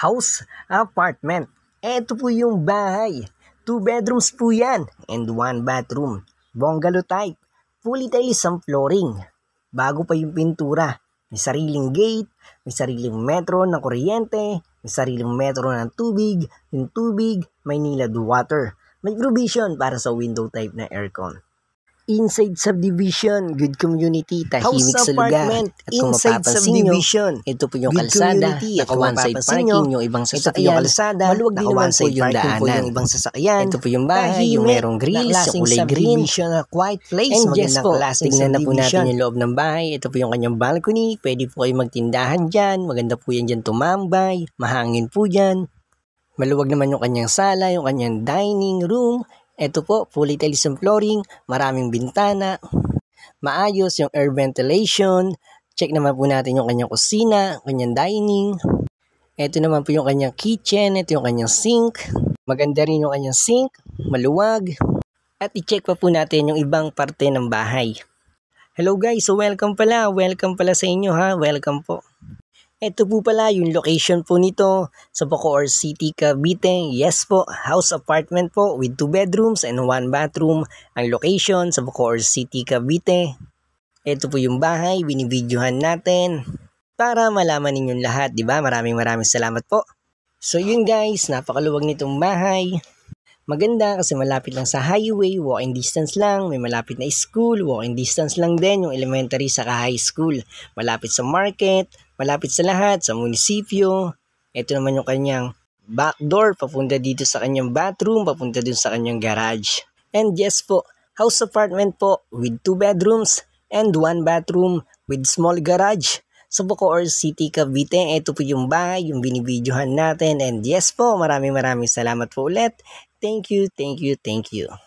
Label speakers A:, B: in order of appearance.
A: house apartment. Ito po yung bahay. Two bedrooms po yan and one bathroom. Bungalow type. Fully tiles ang flooring. Bago pa yung pintura. May sariling gate, may sariling metro ng kuryente, may sariling metro ng tubig, yung tubig, may nilad water. May provision para sa window type na aircon. Inside Subdivision, good community, tahimik House sa lugar. At inside subdivision. Nyo, ito po yung kalsada, naka one side parking nyo, yung ibang sasakyan. Ito yung kalsada, maluwag din naman po yung daanan. Po yung ibang sasakyan. Ito po yung bahay, yung merong grills, sa kulay green. Na quiet place, And yes po, tingnan na po natin yung loob ng bahay. Ito po yung kanyang balcony, pwede po kayo magtindahan dyan. Maganda po yan dyan tumambay, mahangin po dyan. Maluwag naman yung kanyang sala, yung kanyang dining room, ito po, fully talisman flooring, maraming bintana, maayos yung air ventilation, check naman po natin yung kanyang kusina, kanyang dining, ito naman po yung kanyang kitchen, ito yung kanyang sink, maganda rin yung kanyang sink, maluwag, at i-check pa po natin yung ibang parte ng bahay. Hello guys, so welcome pala, welcome pala sa inyo ha, welcome po. Ito po pala yung location po nito sa Bacoor City, Cavite. Yes po, house apartment po with two bedrooms and one bathroom ang location sa Bacoor City, Cavite. Ito po yung bahay, binibidyohan natin para malaman ninyong lahat, di ba? Maraming maraming salamat po. So yun guys, napakaluwag nitong bahay maganda kasi malapit lang sa highway, walking distance lang, may malapit na school, walking distance lang din yung elementary sa high school. Malapit sa market, malapit sa lahat, sa munisipyo. Ito naman yung kanyang back door papunta dito sa kanyang bathroom, papunta dun sa kanyang garage. And yes po, house apartment po with two bedrooms and one bathroom with small garage sa Bacoor City, Cavite. Ito po yung bahay, yung binibidyohan natin. And yes po, maraming maraming salamat po ulit. Thank you, thank you, thank you.